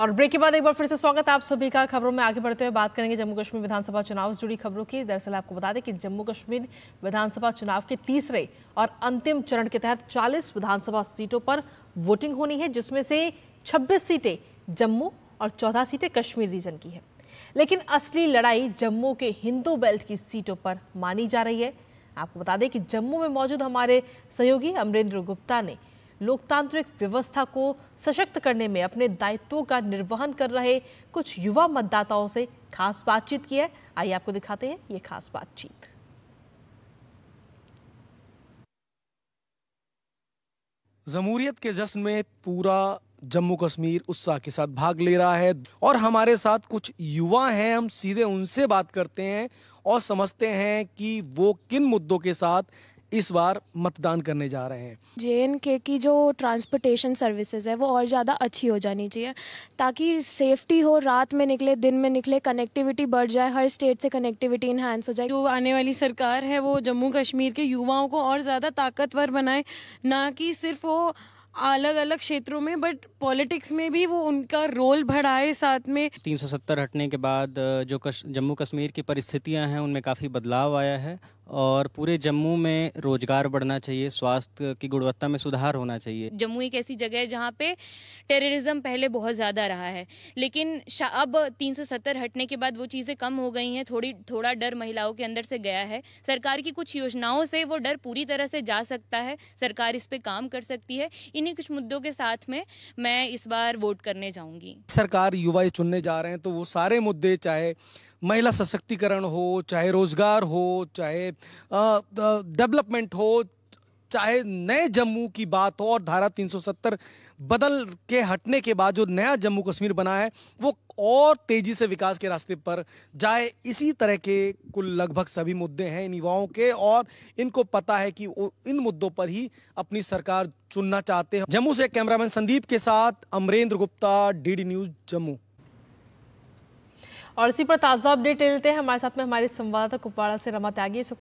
और ब्रेक के बाद एक बार फिर से स्वागत आप सभी का खबरों में आगे बढ़ते हुए बात करेंगे जम्मू कश्मीर विधानसभा चुनाव से जुड़ी खबरों की दरअसल आपको बता दें कि जम्मू कश्मीर विधानसभा चुनाव के तीसरे और अंतिम चरण के तहत 40 विधानसभा सीटों पर वोटिंग होनी है जिसमें से 26 सीटें जम्मू और 14 सीटें कश्मीर रीजन की है लेकिन असली लड़ाई जम्मू के हिंदू बेल्ट की सीटों पर मानी जा रही है आपको बता दें कि जम्मू में मौजूद हमारे सहयोगी अमरेंद्र गुप्ता ने लोकतांत्रिक व्यवस्था को सशक्त करने में अपने दायित्वों का निर्वहन कर रहे कुछ युवा मतदाताओं से खास बातचीत की है आइए आपको दिखाते हैं ये खास बातचीत जमहूरियत के जश्न में पूरा जम्मू कश्मीर उत्साह के साथ भाग ले रहा है और हमारे साथ कुछ युवा हैं हम सीधे उनसे बात करते हैं और समझते हैं कि वो किन मुद्दों के साथ इस बार मतदान करने जा रहे हैं जे के की जो ट्रांसपोर्टेशन सर्विसेज है वो और ज़्यादा अच्छी हो जानी चाहिए ताकि सेफ्टी हो रात में निकले दिन में निकले कनेक्टिविटी बढ़ जाए हर स्टेट से कनेक्टिविटी इन्हांस हो जाए जो आने वाली सरकार है वो जम्मू कश्मीर के युवाओं को और ज़्यादा ताकतवर बनाए ना कि सिर्फ वो अलग अलग क्षेत्रों में बट पॉलिटिक्स में भी वो उनका रोल बढ़ाए साथ में 370 हटने के बाद जो कश, जम्मू कश्मीर की परिस्थितियां हैं उनमें काफ़ी बदलाव आया है और पूरे जम्मू में रोजगार बढ़ना चाहिए स्वास्थ्य की गुणवत्ता में सुधार होना चाहिए जम्मू एक ऐसी जगह है जहाँ पे टेररिज्म पहले बहुत ज़्यादा रहा है लेकिन अब 370 हटने के बाद वो चीज़ें कम हो गई हैं थोड़ी थोड़ा डर महिलाओं के अंदर से गया है सरकार की कुछ योजनाओं से वो डर पूरी तरह से जा सकता है सरकार इस पर काम कर सकती है इन्हीं कुछ मुद्दों के साथ में मैं इस बार वोट करने जाऊँगी सरकार युवा चुनने जा रहे हैं तो वो सारे मुद्दे चाहे महिला सशक्तिकरण हो चाहे रोजगार हो चाहे डेवलपमेंट हो चाहे नए जम्मू की बात हो और धारा 370 बदल के हटने के बाद जो नया जम्मू कश्मीर बना है वो और तेजी से विकास के रास्ते पर जाए इसी तरह के कुल लगभग सभी मुद्दे हैं इन युवाओं के और इनको पता है कि वो इन मुद्दों पर ही अपनी सरकार चुनना चाहते हैं जम्मू से कैमरामैन संदीप के साथ अमरेंद्र गुप्ता डीडी न्यूज जम्मू और इसी पर ताज़ा अपडेट लेते हैं हमारे साथ में हमारे संवाददाता कुपवाड़ा से रमा त्यागी इस